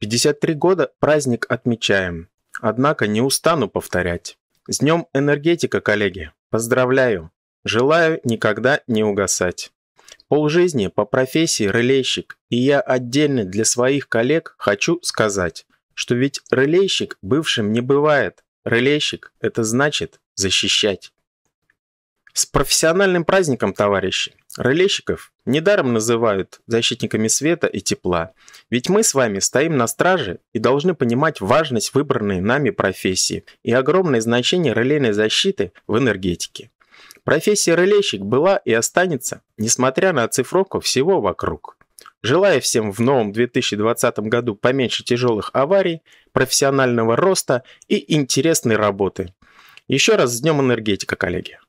53 года праздник отмечаем. Однако не устану повторять. С днем энергетика, коллеги. Поздравляю. Желаю никогда не угасать. Полжизни по профессии релейщик, и я отдельно для своих коллег хочу сказать, что ведь релейщик бывшим не бывает. Релейщик – это значит защищать. С профессиональным праздником, товарищи! Релейщиков недаром называют защитниками света и тепла, ведь мы с вами стоим на страже и должны понимать важность выбранной нами профессии и огромное значение релейной защиты в энергетике. Профессия релейщик была и останется, несмотря на оцифровку всего вокруг. Желаю всем в новом 2020 году поменьше тяжелых аварий, профессионального роста и интересной работы. Еще раз с Днем энергетика, коллеги!